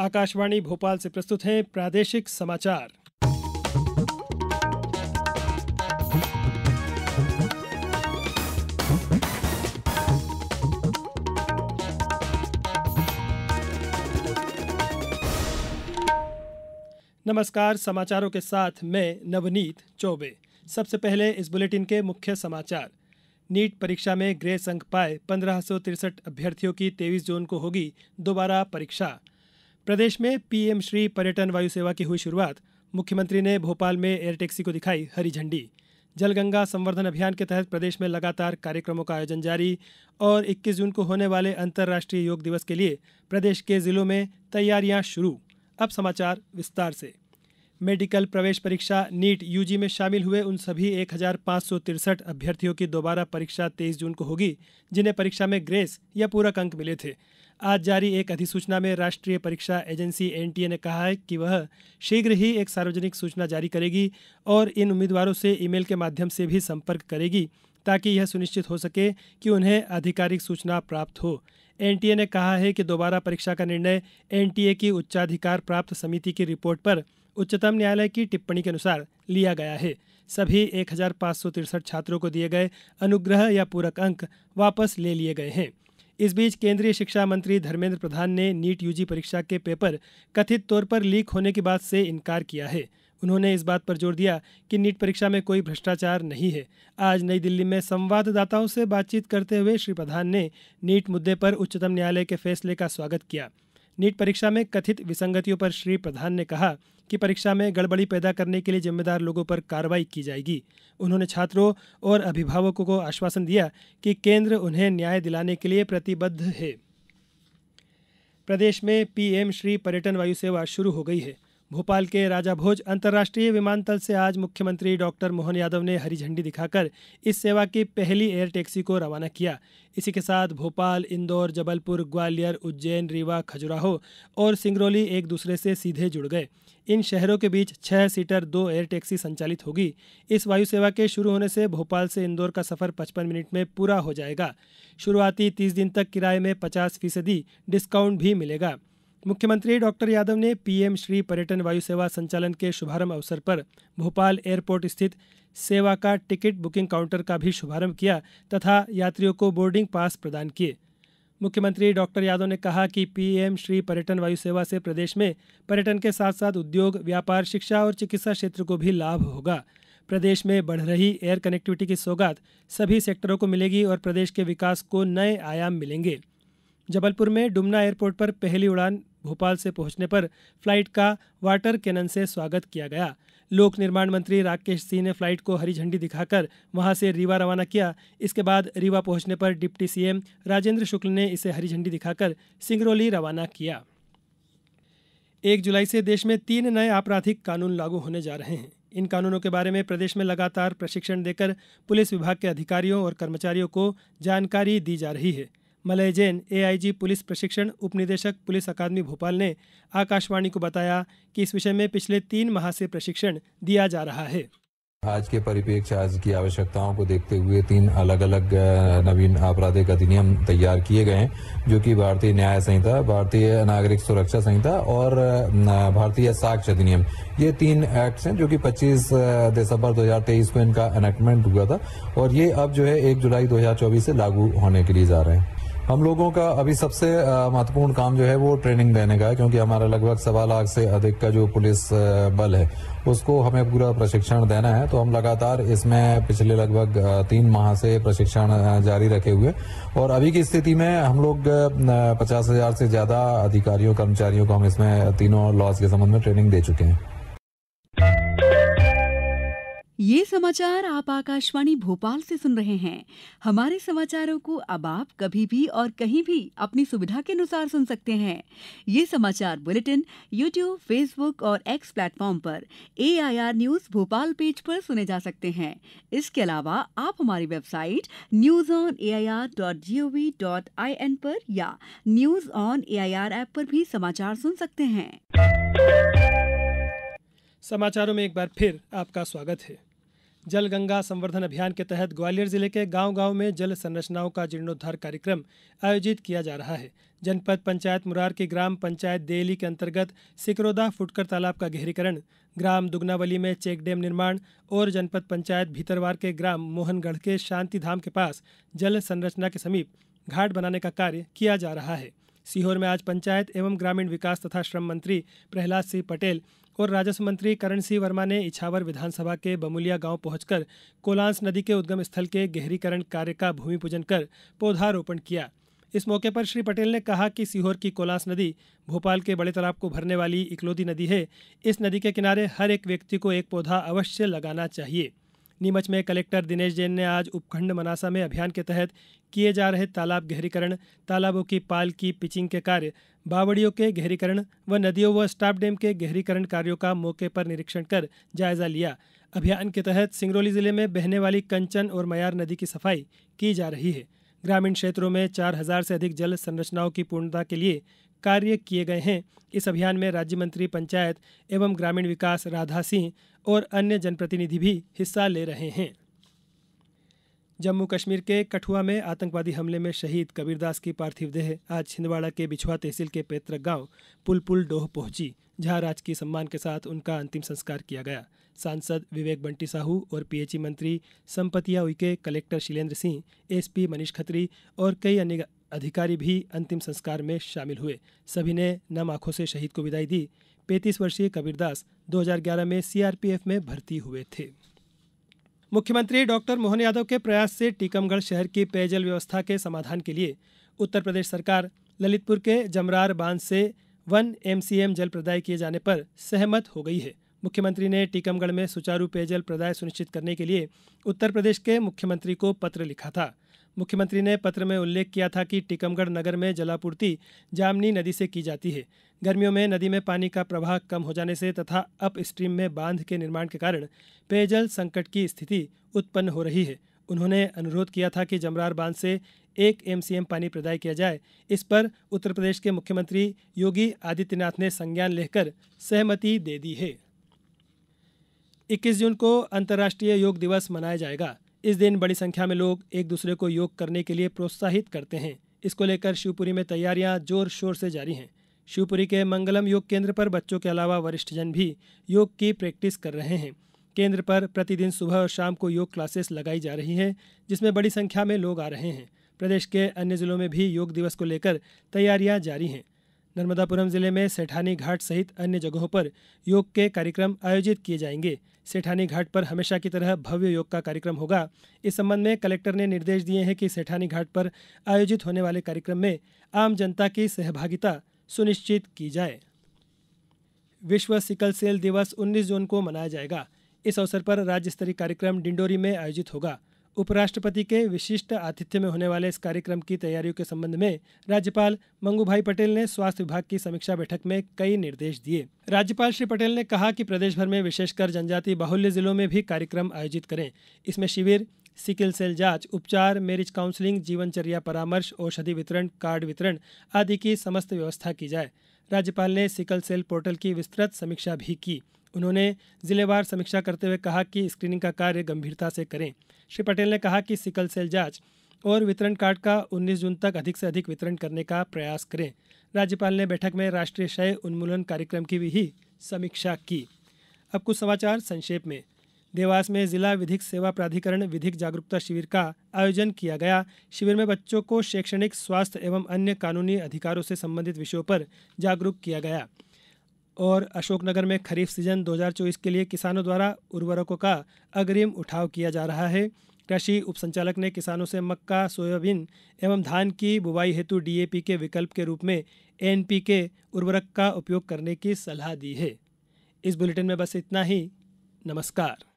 आकाशवाणी भोपाल से प्रस्तुत है प्रादेशिक समाचार नमस्कार समाचारों के साथ मैं नवनीत चौबे सबसे पहले इस बुलेटिन के मुख्य समाचार नीट परीक्षा में ग्रे संघ पाए पंद्रह अभ्यर्थियों की तेईस जून को होगी दोबारा परीक्षा प्रदेश में पीएम श्री पर्यटन वायु सेवा की हुई शुरुआत मुख्यमंत्री ने भोपाल में एयर टैक्सी को दिखाई हरी झंडी जलगंगा संवर्धन अभियान के तहत प्रदेश में लगातार कार्यक्रमों का आयोजन जारी और 21 जून को होने वाले अंतर्राष्ट्रीय योग दिवस के लिए प्रदेश के जिलों में तैयारियां शुरू अब समाचार विस्तार से मेडिकल प्रवेश परीक्षा नीट यूजी में शामिल हुए उन सभी एक अभ्यर्थियों की दोबारा परीक्षा तेईस जून को होगी जिन्हें परीक्षा में ग्रेस या पूरक अंक मिले थे आज जारी एक अधिसूचना में राष्ट्रीय परीक्षा एजेंसी एनटीए ने कहा है कि वह शीघ्र ही एक सार्वजनिक सूचना जारी करेगी और इन उम्मीदवारों से ईमेल के माध्यम से भी संपर्क करेगी ताकि यह सुनिश्चित हो सके कि उन्हें आधिकारिक सूचना प्राप्त हो एनटीए ने कहा है कि दोबारा परीक्षा का निर्णय एनटीए की उच्चाधिकार प्राप्त समिति की रिपोर्ट पर उच्चतम न्यायालय की टिप्पणी के अनुसार लिया गया है सभी एक छात्रों को दिए गए अनुग्रह या पूरक अंक वापस ले लिए गए हैं इस बीच केंद्रीय शिक्षा मंत्री धर्मेंद्र प्रधान ने नीट यूजी परीक्षा के पेपर कथित तौर पर लीक होने की बात से इनकार किया है उन्होंने इस बात पर जोर दिया कि नीट परीक्षा में कोई भ्रष्टाचार नहीं है आज नई दिल्ली में संवाददाताओं से बातचीत करते हुए श्री प्रधान ने नीट मुद्दे पर उच्चतम न्यायालय के फैसले का स्वागत किया नीट परीक्षा में कथित विसंगतियों पर श्री प्रधान ने कहा कि परीक्षा में गड़बड़ी पैदा करने के लिए जिम्मेदार लोगों पर कार्रवाई की जाएगी उन्होंने छात्रों और अभिभावकों को आश्वासन दिया कि केंद्र उन्हें न्याय दिलाने के लिए प्रतिबद्ध है प्रदेश में पीएम श्री पर्यटन वायु सेवा शुरू हो गई है भोपाल के राजा भोज अंतर्राष्ट्रीय विमानतल से आज मुख्यमंत्री डॉक्टर मोहन यादव ने हरी झंडी दिखाकर इस सेवा की पहली एयर टैक्सी को रवाना किया इसी के साथ भोपाल इंदौर जबलपुर ग्वालियर उज्जैन रीवा खजुराहो और सिंगरौली एक दूसरे से सीधे जुड़ गए इन शहरों के बीच छह सीटर दो एयर टैक्सी संचालित होगी इस वायुसेवा के शुरू होने से भोपाल से इंदौर का सफर 55 मिनट में पूरा हो जाएगा शुरुआती 30 दिन तक किराए में 50 फीसदी डिस्काउंट भी मिलेगा मुख्यमंत्री डॉक्टर यादव ने पीएम श्री पर्यटन वायु सेवा संचालन के शुभारंभ अवसर पर भोपाल एयरपोर्ट स्थित सेवा का टिकट बुकिंग काउंटर का भी शुभारंभ किया तथा यात्रियों को बोर्डिंग पास प्रदान किए मुख्यमंत्री डॉक्टर यादव ने कहा कि पीएम श्री पर्यटन वायु सेवा से प्रदेश में पर्यटन के साथ साथ उद्योग व्यापार शिक्षा और चिकित्सा क्षेत्र को भी लाभ होगा प्रदेश में बढ़ रही एयर कनेक्टिविटी की सौगात सभी सेक्टरों को मिलेगी और प्रदेश के विकास को नए आयाम मिलेंगे जबलपुर में डुमना एयरपोर्ट पर पहली उड़ान भोपाल से पहुंचने पर फ्लाइट का वाटर कैनन से स्वागत किया गया लोक निर्माण मंत्री राकेश सिंह ने फ्लाइट को हरी झंडी दिखाकर वहां से रीवा रवाना किया इसके बाद रीवा पहुंचने पर डिप्टी सीएम राजेंद्र शुक्ल ने इसे हरी झंडी दिखाकर सिंगरौली रवाना किया एक जुलाई से देश में तीन नए आपराधिक कानून लागू होने जा रहे हैं इन कानूनों के बारे में प्रदेश में लगातार प्रशिक्षण देकर पुलिस विभाग के अधिकारियों और कर्मचारियों को जानकारी दी जा रही है मलय जैन एआईजी पुलिस प्रशिक्षण उपनिदेशक पुलिस अकादमी भोपाल ने आकाशवाणी को बताया कि इस विषय में पिछले तीन माह से प्रशिक्षण दिया जा रहा है आज के परिपेक्ष आज की आवश्यकताओं को देखते हुए तीन अलग अलग नवीन आपराधिक अधिनियम तैयार किए गए हैं जो कि भारतीय न्याय संहिता भारतीय नागरिक सुरक्षा संहिता और भारतीय साक्ष्य अधिनियम ये तीन एक्ट्स हैं जो कि 25 दिसंबर 2023 को इनका अनेक्टमेंट हुआ था और ये अब जो है एक जुलाई 2024 से लागू होने के लिए जा रहे हैं हम लोगों का अभी सबसे महत्वपूर्ण काम जो है वो ट्रेनिंग देने का है क्योंकि हमारा लगभग सवा लाख से अधिक का जो पुलिस बल है उसको हमें पूरा प्रशिक्षण देना है तो हम लगातार इसमें पिछले लगभग तीन माह से प्रशिक्षण जारी रखे हुए और अभी की स्थिति में हम लोग पचास हजार से ज्यादा अधिकारियों कर्मचारियों को हम इसमें तीनों लॉस के संबंध में ट्रेनिंग दे चुके हैं ये समाचार आप आकाशवाणी भोपाल से सुन रहे हैं हमारे समाचारों को अब आप कभी भी और कहीं भी अपनी सुविधा के अनुसार सुन सकते हैं ये समाचार बुलेटिन यूट्यूब फेसबुक और एक्स प्लेटफॉर्म पर A I R news Bhopal page पर सुने जा सकते हैं इसके अलावा आप हमारी website news on A I R dot G O V dot I N पर या news on A I R app पर भी समाचार सुन सकते हैं समाचारों में एक बार फिर आपका स्वागत है जल गंगा संवर्धन अभियान के तहत ग्वालियर जिले के गांव गांव में जल संरचनाओं का जीर्णोद्वार कार्यक्रम आयोजित किया जा रहा है जनपद पंचायत मुरार की ग्राम पंचायत देली के अंतर्गत सिकरोदा फुटकर तालाब का गहरीकरण ग्राम दुगनावली में चेक डैम निर्माण और जनपद पंचायत भीतरवार के ग्राम मोहनगढ़ के शांति धाम के पास जल संरचना के समीप घाट बनाने का कार्य किया जा रहा है सीहोर में आज पंचायत एवं ग्रामीण विकास तथा श्रम मंत्री प्रहलाद सिंह पटेल और राजस्व मंत्री करण सिंह वर्मा ने इछावर विधानसभा के बमुलिया गांव पहुंचकर कोलांस नदी के उद्गम स्थल के गहरीकरण कार्य का भूमि पूजन कर पौधारोपण किया इस मौके पर श्री पटेल ने कहा कि सीहोर की कोलांस नदी भोपाल के बड़े तालाब को भरने वाली इकलौती नदी है इस नदी के किनारे हर एक व्यक्ति को एक पौधा अवश्य लगाना चाहिए नीमच में कलेक्टर दिनेश जैन ने आज उपखंड मनासा में अभियान के तहत किए जा रहे तालाब गहरीकरण तालाबों की पाल की पिचिंग के कार्य बावड़ियों के गहरीकरण व नदियों व स्टाफ डैम के गहरीकरण कार्यों का मौके पर निरीक्षण कर जायजा लिया अभियान के तहत सिंगरौली जिले में बहने वाली कंचन और मयार नदी की सफाई की जा रही है ग्रामीण क्षेत्रों में चार हजार से अधिक जल संरचनाओं की पूर्णता के लिए कार्य किए गए हैं इस अभियान में राज्य मंत्री पंचायत एवं ग्रामीण विकास राधा सिंह और अन्य जनप्रतिनिधि भी हिस्सा ले रहे हैं जम्मू कश्मीर के कठुआ में आतंकवादी हमले में शहीद कबीरदास की पार्थिव देह आज छिंदवाड़ा के बिछुआ तहसील के पैतृक गांव पुलपुल डोह पहुंची जहां राजकीय सम्मान के साथ उनका अंतिम संस्कार किया गया सांसद विवेक बंटी साहू और पीएचई मंत्री संपतिया उइके कलेक्टर शिलेंद्र सिंह एसपी मनीष खत्री और कई अन्य अधिकारी भी अंतिम संस्कार में शामिल हुए सभी ने नम आंखों से शहीद को विदाई दी पैंतीस वर्षीय कबीरदास 2011 में सीआरपीएफ में भर्ती हुए थे मुख्यमंत्री डॉक्टर मोहन यादव के प्रयास से टीकमगढ़ शहर की पेयजल व्यवस्था के समाधान के लिए उत्तर प्रदेश सरकार ललितपुर के जमरार बांध से वन एमसीएम जल प्रदाय किए जाने पर सहमत हो गई है मुख्यमंत्री ने टीकमगढ़ में सुचारू पेयजल प्रदाय सुनिश्चित करने के लिए उत्तर प्रदेश के मुख्यमंत्री को पत्र लिखा था मुख्यमंत्री ने पत्र में उल्लेख किया था कि टीकमगढ़ नगर में जलापूर्ति जामनी नदी से की जाती है गर्मियों में नदी में पानी का प्रवाह कम हो जाने से तथा अप स्ट्रीम में बांध के निर्माण के कारण पेयजल संकट की स्थिति उत्पन्न हो रही है उन्होंने अनुरोध किया था कि जमरार बांध से एक एमसीएम पानी प्रदाय किया जाए इस पर उत्तर प्रदेश के मुख्यमंत्री योगी आदित्यनाथ ने संज्ञान लेकर सहमति दे दी है 21 जून को अंतर्राष्ट्रीय योग दिवस मनाया जाएगा इस दिन बड़ी संख्या में लोग एक दूसरे को योग करने के लिए प्रोत्साहित करते हैं इसको लेकर शिवपुरी में तैयारियां जोर शोर से जारी हैं शिवपुरी के मंगलम योग केंद्र पर बच्चों के अलावा वरिष्ठजन भी योग की प्रैक्टिस कर रहे हैं केंद्र पर प्रतिदिन सुबह और शाम को योग क्लासेस लगाई जा रही है जिसमें बड़ी संख्या में लोग आ रहे हैं प्रदेश के अन्य जिलों में भी योग दिवस को लेकर तैयारियां जारी हैं नर्मदापुरम जिले में सेठानी घाट सहित अन्य जगहों पर योग के कार्यक्रम आयोजित किए जाएंगे सेठानी घाट पर हमेशा की तरह भव्य योग का कार्यक्रम होगा इस संबंध में कलेक्टर ने निर्देश दिए हैं कि सेठानी घाट पर आयोजित होने वाले कार्यक्रम में आम जनता की सहभागिता सुनिश्चित की जाए विश्व सिकल सेल दिवस 19 जून को मनाया जाएगा इस अवसर पर राज्य स्तरीय कार्यक्रम डिंडोरी में आयोजित होगा उपराष्ट्रपति के विशिष्ट आतिथ्य में होने वाले इस कार्यक्रम की तैयारियों के संबंध में राज्यपाल मंगूभाई पटेल ने स्वास्थ्य विभाग की समीक्षा बैठक में कई निर्देश दिए राज्यपाल श्री पटेल ने कहा कि प्रदेश भर में विशेषकर जनजाति बाहुल्य जिलों में भी कार्यक्रम आयोजित करें इसमें शिविर सिकिल सेल जांच उपचार मेरिज काउंसलिंग जीवनचर्या परामर्श औषधि वितरण कार्ड वितरण आदि की समस्त व्यवस्था की जाए राज्यपाल ने सिकल सेल पोर्टल की विस्तृत समीक्षा भी की उन्होंने जिलेवार समीक्षा करते हुए कहा कि स्क्रीनिंग का कार्य गंभीरता से करें श्री पटेल ने कहा कि सिकल सेल जांच और वितरण कार्ड का 19 जून तक अधिक से अधिक वितरण करने का प्रयास करें राज्यपाल ने बैठक में राष्ट्रीय क्षय उन्मूलन कार्यक्रम की भी ही समीक्षा की अब कुछ समाचार संक्षेप में देवास में जिला विधिक सेवा प्राधिकरण विधिक जागरूकता शिविर का आयोजन किया गया शिविर में बच्चों को शैक्षणिक स्वास्थ्य एवं अन्य कानूनी अधिकारों से संबंधित विषयों पर जागरूक किया गया और अशोकनगर में खरीफ सीजन 2024 के लिए किसानों द्वारा उर्वरकों का अग्रिम उठाव किया जा रहा है कृषि उपसंचालक ने किसानों से मक्का सोयाबीन एवं धान की बुवाई हेतु डीएपी के विकल्प के रूप में एनपीके उर्वरक का उपयोग करने की सलाह दी है इस बुलेटिन में बस इतना ही नमस्कार